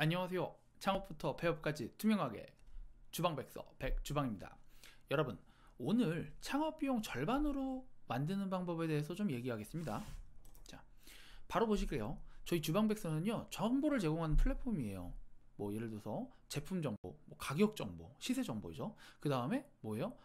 안녕하세요. 창업부터 폐업까지 투명하게 주방백서 백주방입니다. 여러분, 오늘 창업 비용 절반으로 만드는 방법에 대해서 좀 얘기하겠습니다. 자, 바로 보실게요. 저희 주방백서는요, 정보를 제공하는 플랫폼이에요. 뭐 예를 들어서 제품 정보, 뭐 가격 정보, 시세 정보죠. 이그 다음에 뭐예요?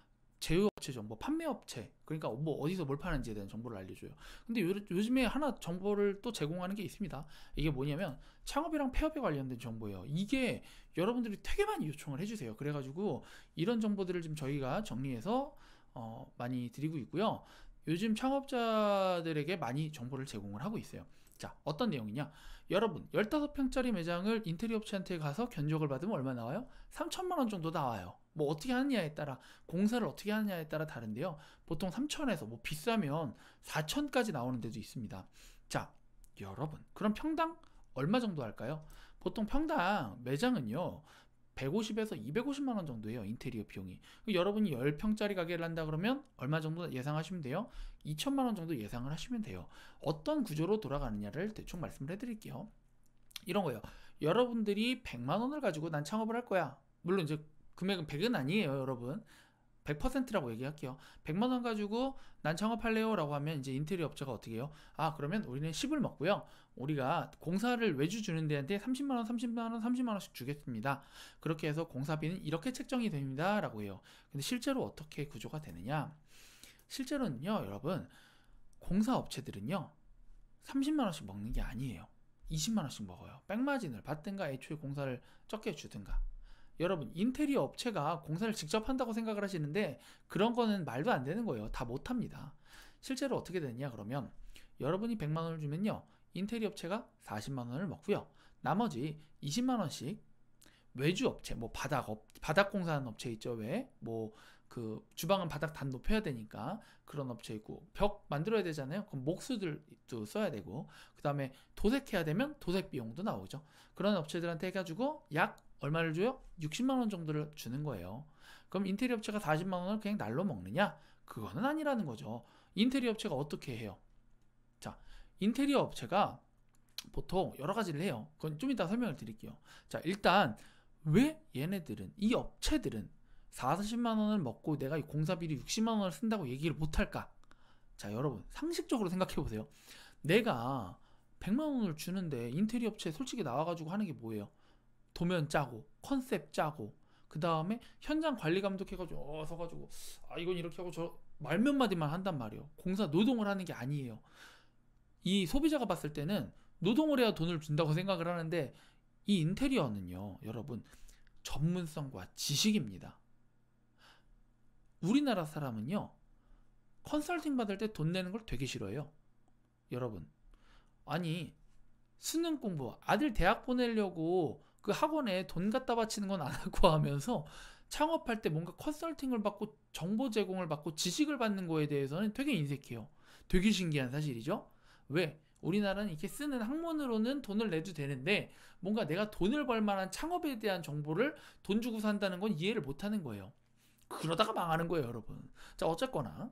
제휴업체 정보, 뭐 판매업체, 그러니까 뭐 어디서 뭘 파는지에 대한 정보를 알려줘요. 근데 요, 요즘에 하나 정보를 또 제공하는 게 있습니다. 이게 뭐냐면 창업이랑 폐업에 관련된 정보예요. 이게 여러분들이 되게 많이 요청을 해주세요. 그래가지고 이런 정보들을 지금 저희가 정리해서 어, 많이 드리고 있고요. 요즘 창업자들에게 많이 정보를 제공을 하고 있어요. 자, 어떤 내용이냐? 여러분, 15평짜리 매장을 인테리어 업체한테 가서 견적을 받으면 얼마 나와요? 3천만 원 정도 나와요. 뭐 어떻게 하느냐에 따라 공사를 어떻게 하느냐에 따라 다른데요. 보통 3천에서 뭐 비싸면 4천까지 나오는 데도 있습니다. 자, 여러분 그럼 평당 얼마 정도 할까요? 보통 평당 매장은요. 150에서 250만 원 정도예요. 인테리어 비용이. 여러분이 10평짜리 가게를 한다 그러면 얼마 정도 예상하시면 돼요? 2천만 원 정도 예상을 하시면 돼요. 어떤 구조로 돌아가느냐를 대충 말씀을 해 드릴게요. 이런 거예요. 여러분들이 100만 원을 가지고 난 창업을 할 거야. 물론 이제 금액은 100은 아니에요, 여러분. 100%라고 얘기할게요. 100만 원 가지고 난 창업할래요라고 하면 이제 인테리어 업체가 어떻게 해요? 아, 그러면 우리는 10을 먹고요. 우리가 공사를 외주 주는 데한테 30만 원, 30만 원, 30만 원씩 주겠습니다. 그렇게 해서 공사비는 이렇게 책정이 됩니다라고 해요. 근데 실제로 어떻게 구조가 되느냐? 실제로는요, 여러분. 공사 업체들은요. 30만 원씩 먹는 게 아니에요. 20만 원씩 먹어요. 백마진을 받든가 애초에 공사를 적게 주든가. 여러분 인테리어 업체가 공사를 직접 한다고 생각을 하시는데 그런 거는 말도 안 되는 거예요 다 못합니다 실제로 어떻게 되냐 그러면 여러분이 100만원을 주면요 인테리어 업체가 40만원을 먹고요 나머지 20만원씩 외주 업체 뭐 바닥 업, 바닥 공사하는 업체 있죠 왜 뭐 그 주방은 바닥 단 높여야 되니까 그런 업체 있고 벽 만들어야 되잖아요 그럼 목수들도 써야 되고 그 다음에 도색해야 되면 도색 비용도 나오죠 그런 업체들한테 해가지고 약 얼마를 줘요? 60만 원 정도를 주는 거예요. 그럼 인테리어 업체가 40만 원을 그냥 날로 먹느냐? 그거는 아니라는 거죠. 인테리어 업체가 어떻게 해요? 자, 인테리어 업체가 보통 여러 가지를 해요. 그건 좀 이따 설명을 드릴게요. 자, 일단 왜 얘네들은 이 업체들은 40만 원을 먹고 내가 이 공사비를 60만 원을 쓴다고 얘기를 못 할까? 자, 여러분 상식적으로 생각해 보세요. 내가 100만 원을 주는데 인테리어 업체 솔직히 나와가지고 하는 게 뭐예요? 도면 짜고 컨셉 짜고 그 다음에 현장 관리 감독 해가지고 어 서가지고 아 이건 이렇게 하고 저말몇 마디만 한단 말이에요 공사 노동을 하는 게 아니에요 이 소비자가 봤을 때는 노동을 해야 돈을 준다고 생각을 하는데 이 인테리어는요 여러분 전문성과 지식입니다 우리나라 사람은요 컨설팅 받을 때 돈 내는 걸 되게 싫어해요 여러분 아니 수능 공부 아들 대학 보내려고 그 학원에 돈 갖다 바치는 건 안 하고 하면서 창업할 때 뭔가 컨설팅을 받고 정보 제공을 받고 지식을 받는 거에 대해서는 되게 인색해요. 되게 신기한 사실이죠. 왜? 우리나라는 이렇게 쓰는 학문으로는 돈을 내도 되는데 뭔가 내가 돈을 벌 만한 창업에 대한 정보를 돈 주고 산다는 건 이해를 못 하는 거예요. 그러다가 망하는 거예요, 여러분. 자, 어쨌거나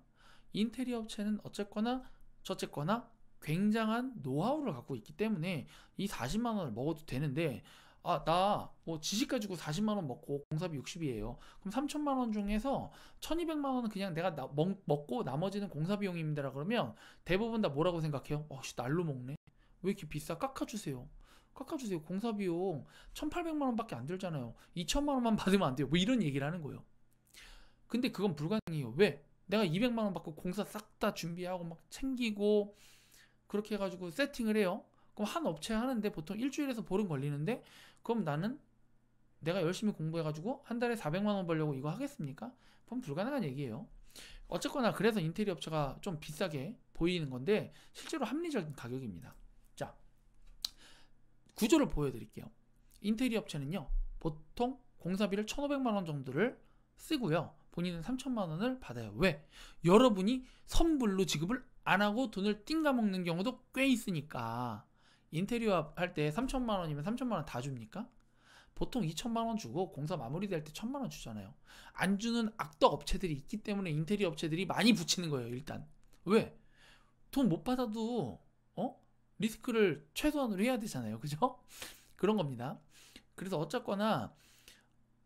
인테리어 업체는 어쨌거나 저쨌거나 굉장한 노하우를 갖고 있기 때문에 이 40만 원을 먹어도 되는데 아, 나 뭐 지식 가지고 40만 원 먹고 공사비 60이에요. 그럼 3천만 원 중에서 1,200만 원은 그냥 내가 나, 먹, 먹고 나머지는 공사 비용입니다 그러면 대부분 다 뭐라고 생각해요? 어, 씨, 날로 먹네. 왜 이렇게 비싸? 깎아 주세요. 깎아 주세요. 공사 비용 1,800만 원밖에 안 들잖아요. 2천만 원만 받으면 안 돼요. 뭐 이런 얘기를 하는 거예요. 근데 그건 불가능해요. 왜? 내가 200만 원 받고 공사 싹 다 준비하고 막 챙기고 그렇게 해가지고 세팅을 해요. 그럼 한 업체 하는데 보통 일주일에서 보름 걸리는데 그럼 나는 내가 열심히 공부해가지고 한 달에 400만 원 벌려고 이거 하겠습니까? 그럼 불가능한 얘기예요. 어쨌거나 그래서 인테리어 업체가 좀 비싸게 보이는 건데 실제로 합리적인 가격입니다. 자, 구조를 보여드릴게요. 인테리어 업체는요. 보통 공사비를 1,500만 원 정도를 쓰고요. 본인은 3천만 원을 받아요. 왜? 여러분이 선불로 지급을 안 하고 돈을 띵가 먹는 경우도 꽤 있으니까. 인테리어 할 때 3천만 원이면 3천만 원 다 줍니까? 보통 2천만 원 주고 공사 마무리될 때 1천만 원 주잖아요. 안 주는 악덕 업체들이 있기 때문에 인테리어 업체들이 많이 붙이는 거예요, 일단. 왜? 돈 못 받아도 어? 리스크를 최소한으로 해야 되잖아요. 그죠? 그런 겁니다. 그래서 어쨌거나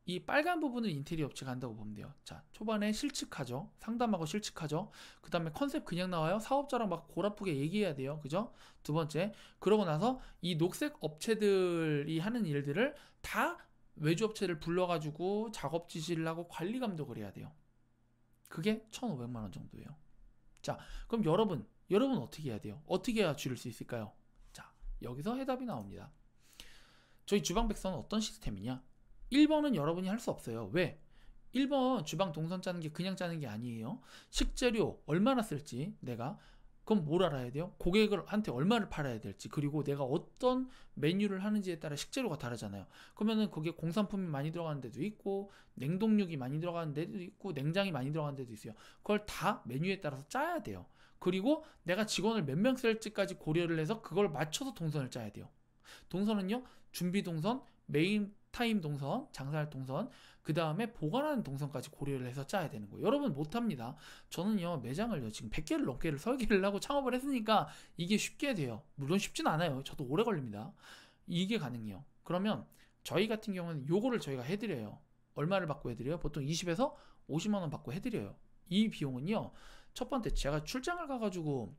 이 빨간 부분은 인테리어 업체가 한다고 보면 돼요. 자, 초반에 실측하죠. 상담하고 실측하죠. 그 다음에 컨셉 그냥 나와요. 사업자랑 막 골아프게 얘기해야 돼요. 그죠? 두 번째. 그러고 나서 이 녹색 업체들이 하는 일들을 다 외주 업체를 불러가지고 작업 지시를 하고 관리 감독을 해야 돼요. 그게 1,500만원 정도예요. 자, 그럼 여러분, 여러분 어떻게 해야 돼요? 어떻게 해야 줄일 수 있을까요? 자, 여기서 해답이 나옵니다. 저희 주방백서은 어떤 시스템이냐? 1번은 여러분이 할 수 없어요. 왜? 1번 주방 동선 짜는 게 그냥 짜는 게 아니에요. 식재료 얼마나 쓸지 내가 그럼 뭘 알아야 돼요? 고객한테 얼마를 팔아야 될지 그리고 내가 어떤 메뉴를 하는지에 따라 식재료가 다르잖아요. 그러면은 거기에 공산품이 많이 들어가는 데도 있고 냉동육이 많이 들어가는 데도 있고 냉장이 많이 들어가는 데도 있어요. 그걸 다 메뉴에 따라서 짜야 돼요. 그리고 내가 직원을 몇 명 쓸지까지 고려를 해서 그걸 맞춰서 동선을 짜야 돼요. 동선은요 준비 동선, 메인 타임 동선, 장사할 동선, 그 다음에 보관하는 동선까지 고려를 해서 짜야 되는 거예요. 여러분 못합니다. 저는요, 매장을요, 지금 100개를 넘게를 설계를 하고 창업을 했으니까 이게 쉽게 돼요. 물론 쉽진 않아요. 저도 오래 걸립니다. 이게 가능해요. 그러면 저희 같은 경우는 요거를 저희가 해드려요. 얼마를 받고 해드려요? 보통 20에서 50만원 받고 해드려요. 이 비용은요, 첫 번째 제가 출장을 가가지고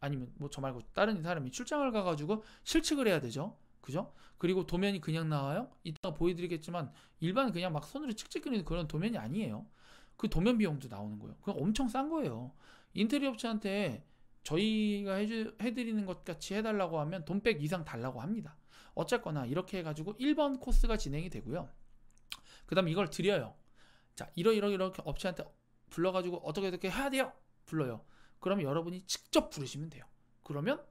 아니면 뭐 저 말고 다른 사람이 출장을 가가지고 실측을 해야 되죠. 그죠? 그리고 도면이 그냥 나와요? 이따가 보여드리겠지만 일반 그냥 막 손으로 찍찍 그리는 그런 도면이 아니에요. 그 도면 비용도 나오는 거예요. 그건 엄청 싼 거예요. 인테리어 업체한테 저희가 해주, 해드리는 것 같이 해달라고 하면 돈100 이상 달라고 합니다. 어쨌거나 이렇게 해가지고 1번 코스가 진행이 되고요. 그 다음 이걸 드려요. 자, 이러이러 이렇게 업체한테 불러가지고 어떻게 어떻게 해야 돼요? 불러요. 그러면 여러분이 직접 부르시면 돼요. 그러면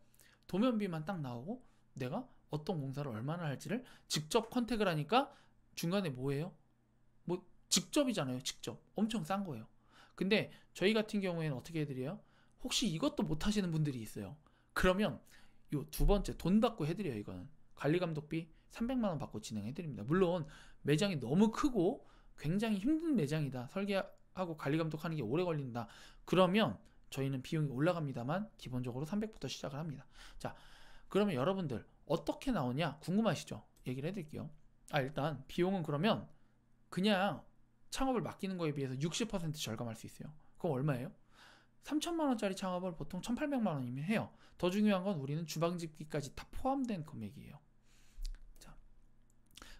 도면비만 딱 나오고 내가 어떤 공사를 얼마나 할지를 직접 컨택을 하니까 중간에 뭐예요? 뭐 직접이잖아요. 직접. 엄청 싼 거예요. 근데 저희 같은 경우에는 어떻게 해드려요? 혹시 이것도 못 하시는 분들이 있어요. 그러면 요 두 번째 돈 받고 해드려요. 이거는 관리 감독비 300만 원 받고 진행해드립니다. 물론 매장이 너무 크고 굉장히 힘든 매장이다. 설계하고 관리 감독하는 게 오래 걸린다. 그러면 저희는 비용이 올라갑니다만 기본적으로 300부터 시작을 합니다. 자. 그러면 여러분들 어떻게 나오냐 궁금하시죠? 얘기를 해드릴게요. 아 일단 비용은 그러면 그냥 창업을 맡기는 거에 비해서 60% 절감할 수 있어요. 그럼 얼마예요? 3천만 원짜리 창업을 보통 1,800만 원이면 해요. 더 중요한 건 우리는 주방집기까지 다 포함된 금액이에요. 자,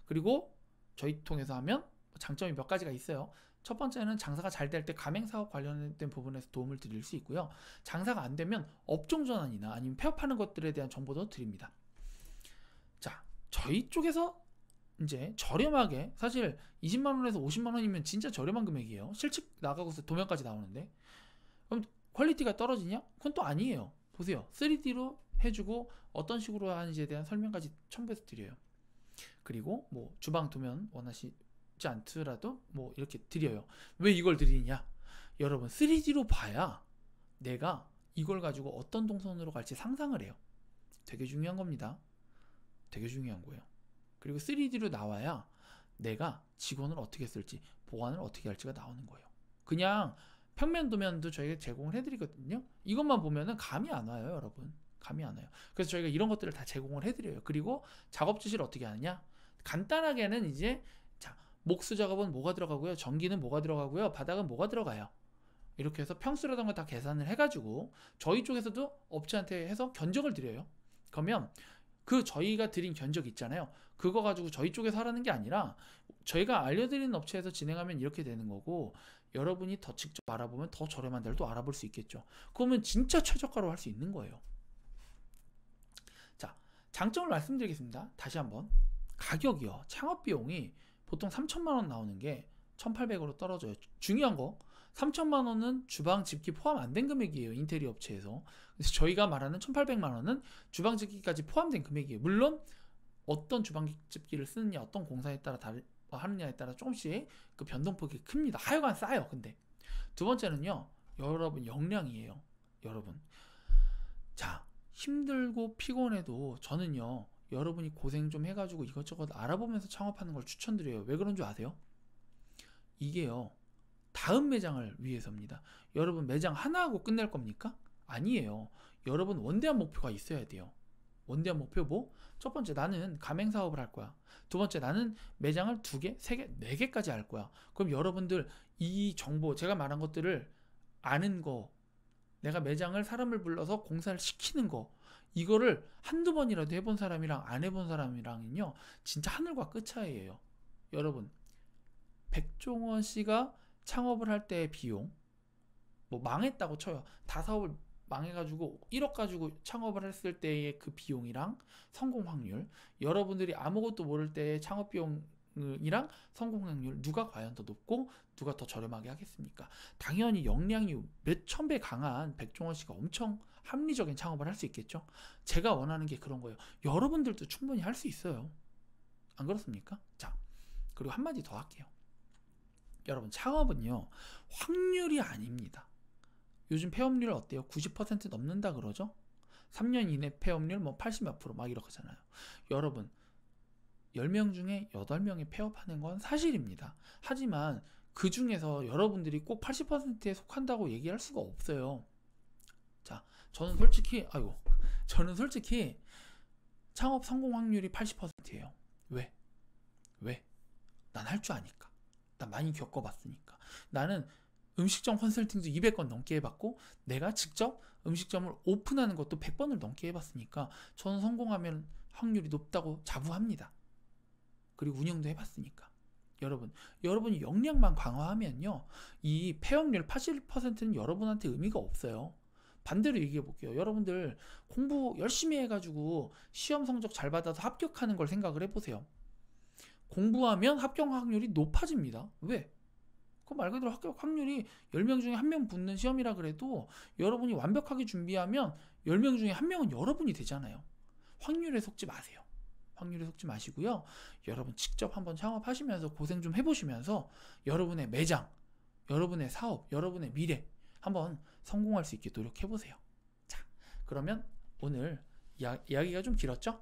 그리고 저희 통해서 하면 장점이 몇 가지가 있어요. 첫 번째는 장사가 잘 될 때 가맹 사업 관련된 부분에서 도움을 드릴 수 있고요. 장사가 안 되면 업종 전환이나 아니면 폐업하는 것들에 대한 정보도 드립니다. 자, 저희 쪽에서 이제 저렴하게 사실 20만 원에서 50만 원이면 진짜 저렴한 금액이에요. 실측 나가고서 도면까지 나오는데 그럼 퀄리티가 떨어지냐? 그건 또 아니에요. 보세요. 3D로 해주고 어떤 식으로 하는지에 대한 설명까지 첨부해서 드려요. 그리고 뭐 주방 도면 원하시 지 않더라도 뭐 이렇게 드려요. 왜 이걸 드리냐? 여러분 3D로 봐야 내가 이걸 가지고 어떤 동선으로 갈지 상상을 해요. 되게 중요한 겁니다. 되게 중요한 거예요. 그리고 3D로 나와야 내가 직원을 어떻게 쓸지 보안을 어떻게 할지가 나오는 거예요. 그냥 평면 도면도 저희가 제공을 해드리거든요. 이것만 보면은 감이 안 와요, 여러분. 감이 안 와요. 그래서 저희가 이런 것들을 다 제공을 해드려요. 그리고 작업 지시를 어떻게 하느냐? 간단하게는 이제 자 목수 작업은 뭐가 들어가고요. 전기는 뭐가 들어가고요. 바닥은 뭐가 들어가요. 이렇게 해서 평수라던가 다 계산을 해가지고 저희 쪽에서도 업체한테 해서 견적을 드려요. 그러면 그 저희가 드린 견적 있잖아요. 그거 가지고 저희 쪽에서 하라는 게 아니라 저희가 알려드리는 업체에서 진행하면 이렇게 되는 거고 여러분이 더 직접 알아보면 더 저렴한 데를 또 알아볼 수 있겠죠. 그러면 진짜 최저가로 할 수 있는 거예요. 자, 장점을 말씀드리겠습니다. 다시 한번. 가격이요. 창업 비용이 보통 3천만 원 나오는 게 1,800으로 떨어져요. 중요한 거 3천만 원은 주방 집기 포함 안 된 금액이에요. 인테리어 업체에서. 그래서 저희가 말하는 1,800만 원은 주방 집기까지 포함된 금액이에요. 물론 어떤 주방 집기를 쓰느냐, 어떤 공사에 따라 다르, 뭐 하느냐에 따라 조금씩 그 변동폭이 큽니다. 하여간 싸요. 근데 두 번째는요. 여러분 역량이에요. 여러분. 자, 힘들고 피곤해도 저는요. 여러분이 고생 좀 해가지고 이것저것 알아보면서 창업하는 걸 추천드려요. 왜 그런 줄 아세요? 이게요. 다음 매장을 위해서입니다. 여러분 매장 하나 하고 끝낼 겁니까? 아니에요. 여러분 원대한 목표가 있어야 돼요. 원대한 목표 뭐? 첫 번째 나는 가맹 사업을 할 거야. 두 번째 나는 매장을 두 개, 세 개, 네 개까지 할 거야. 그럼 여러분들 이 정보 제가 말한 것들을 아는 거, 내가 매장을 사람을 불러서 공사를 시키는 거, 이거를 한두 번이라도 해본 사람이랑 안 해본 사람이랑은요, 진짜 하늘과 끝 차이에요. 여러분, 백종원 씨가 창업을 할 때의 비용, 뭐 망했다고 쳐요. 다 사업을 망해가지고 1억 가지고 창업을 했을 때의 그 비용이랑 성공 확률, 여러분들이 아무것도 모를 때의 창업 비용 이랑 성공 확률 누가 과연 더 높고 누가 더 저렴하게 하겠습니까? 당연히 역량이 몇천배 강한 백종원 씨가 엄청 합리적인 창업을 할 수 있겠죠? 제가 원하는 게 그런 거예요. 여러분들도 충분히 할 수 있어요. 안 그렇습니까? 자, 그리고 한마디 더 할게요. 여러분, 창업은요, 확률이 아닙니다. 요즘 폐업률 어때요? 90% 넘는다 그러죠? 3년 이내 폐업률 뭐 80 몇 프로 막 이렇잖아요. 게 여러분, 10명 중에 8명이 폐업하는 건 사실입니다. 하지만 그 중에서 여러분들이 꼭 80%에 속한다고 얘기할 수가 없어요. 저는 솔직히 아이고 저는 솔직히 창업 성공 확률이 80%예요. 왜? 왜? 난 할 줄 아니까. 난 많이 겪어봤으니까. 나는 음식점 컨설팅도 200건 넘게 해봤고 내가 직접 음식점을 오픈하는 것도 100번을 넘게 해봤으니까 저는 성공하면 확률이 높다고 자부합니다. 그리고 운영도 해봤으니까. 여러분, 여러분이 역량만 강화하면요. 이 폐업률 80%는 여러분한테 의미가 없어요. 반대로 얘기해 볼게요. 여러분들 공부 열심히 해가지고 시험 성적 잘 받아서 합격하는 걸 생각을 해보세요. 공부하면 합격 확률이 높아집니다. 왜? 그 말 그대로 합격 확률이 10명 중에 한 명 붙는 시험이라 그래도 여러분이 완벽하게 준비하면 10명 중에 한명은 여러분이 되잖아요. 확률에 속지 마세요. 확률에 속지 마시고요. 여러분 직접 한번 창업하시면서 고생 좀 해보시면서 여러분의 매장, 여러분의 사업, 여러분의 미래 한번 성공할 수 있게 노력해보세요. 자, 그러면 오늘 이야, 이야기가 좀 길었죠?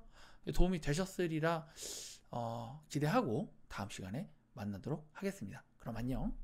도움이 되셨으리라 어, 기대하고 다음 시간에 만나도록 하겠습니다. 그럼 안녕.